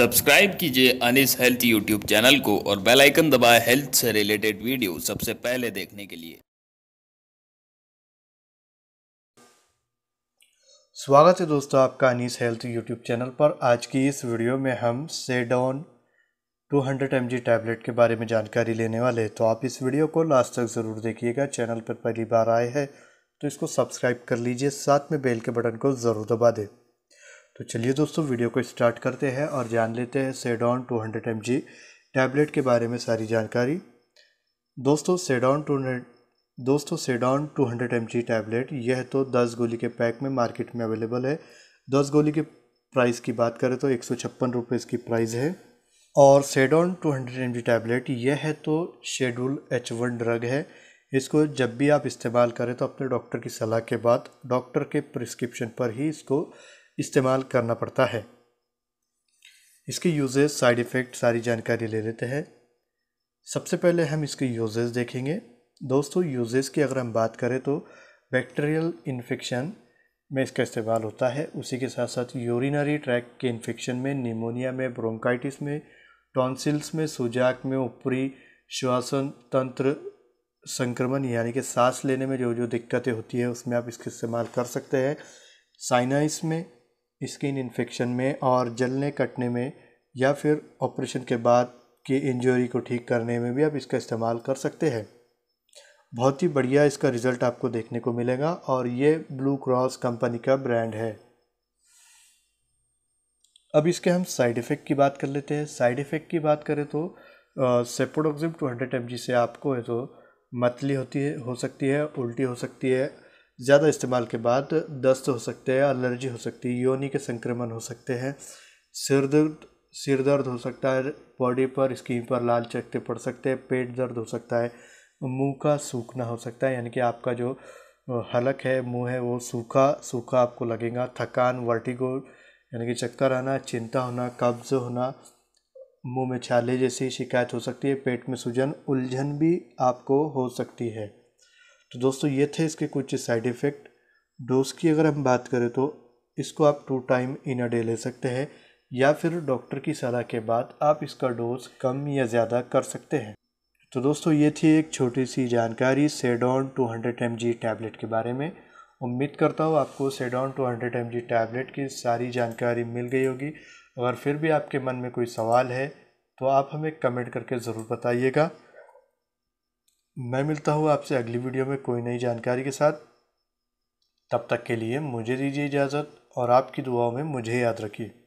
subscribe कीजिए Anis health YouTube channel को और बेल आइकन दबाएं हेल्थ से रिलेटेड वीडियो सबसे पहले देखने के लिए स्वागत है दोस्तों आपका अनिस हेल्थ यूट्यूब चैनल पर आज की इस वीडियो में हम सेडोन 200 हंड्रेड एम टैबलेट के बारे में जानकारी लेने वाले हैं तो आप इस वीडियो को लास्ट तक ज़रूर देखिएगा चैनल पर पहली बार आए हैं तो इसको सब्सक्राइब कर लीजिए साथ में बेल के बटन को ज़रूर दबा दें तो चलिए दोस्तों वीडियो को स्टार्ट करते हैं और जान लेते हैं Cedon two hundred M tablet के बारे में सारी जानकारी दोस्तों सेडॉन हंड्रेड दोस्तों Cedon two hundred M tablet यह तो दस गोली के पैक में मार्केट में अवेलेबल है दस गोली के प्राइस की बात करें तो एक सौ इसकी प्राइस है और सेडॉन टू हंड्रेड टैबलेट यह है तो शेड्यूल एच वन ड्रग है इसको जब भी आप इस्तेमाल करें तो अपने डॉक्टर की सलाह के बाद डॉक्टर के प्रिस्क्रिप्शन पर ही इसको इस्तेमाल करना पड़ता है इसके यूजेस साइड इफ़ेक्ट सारी जानकारी ले लेते हैं सबसे पहले हम इसके यूजेस देखेंगे दोस्तों यूजेस की अगर हम बात करें तो बैक्टीरियल इन्फेक्शन में इसका इस्तेमाल होता है उसी के साथ साथ यूरिनरी ट्रैक के इन्फेक्शन में निमोनिया में ब्रोंकाइटिस में टॉन्सिल्स में सुजाक में ऊपरी श्वासन तंत्र संक्रमण यानी कि सांस लेने में जो जो दिक्कतें होती है उसमें आप इसका इस्तेमाल कर सकते हैं साइनाइस में स्किन इन्फेक्शन में और जलने कटने में या फिर ऑपरेशन के बाद की इंजरी को ठीक करने में भी आप इसका इस्तेमाल कर सकते हैं बहुत ही बढ़िया इसका रिज़ल्ट आपको देखने को मिलेगा और ये ब्लू क्रॉस कंपनी का ब्रांड है अब इसके हम साइड इफ़ेक्ट की बात कर लेते हैं साइड इफ़ेक्ट की बात करें तो सेपोडोक्सिम टू हंड्रेड एम से आपको तो मतली होती है हो सकती है उल्टी हो सकती है ज़्यादा इस्तेमाल के बाद दस्त हो सकते हैं एलर्जी हो सकती है योनि के संक्रमण हो सकते हैं सिर दर्द सिर दर्द हो सकता है बॉडी पर स्किन पर लाल चकते पड़ सकते हैं पेट दर्द हो सकता है मुंह का सूखना हो सकता है यानी कि आपका जो हलक है मुंह है वो सूखा सूखा आपको लगेगा थकान वर्टिगो यानी कि चक्कर आना चिंता होना कब्ज़ होना मुंह में छाले जैसी शिकायत हो सकती है पेट में सूजन उलझन भी आपको हो सकती है तो दोस्तों ये थे इसके कुछ साइड इफ़ेक्ट डोज की अगर हम बात करें तो इसको आप two time in a day ले सकते हैं या फिर डॉक्टर की सलाह के बाद आप इसका डोज कम या ज़्यादा कर सकते हैं तो दोस्तों ये थी एक छोटी सी जानकारी Cedon two hundred M tablet के बारे में उम्मीद करता हूँ आपको Cedon two hundred M tablet की सारी जानकारी मिल गई होगी अगर फिर भी आपके मन में कोई सवाल है तो आप हमें कमेंट करके ज़रूर बताइएगा मैं मिलता हूँ आपसे अगली वीडियो में कोई नई जानकारी के साथ तब तक के लिए मुझे दीजिए इजाज़त और आपकी दुआओं में मुझे याद रखिए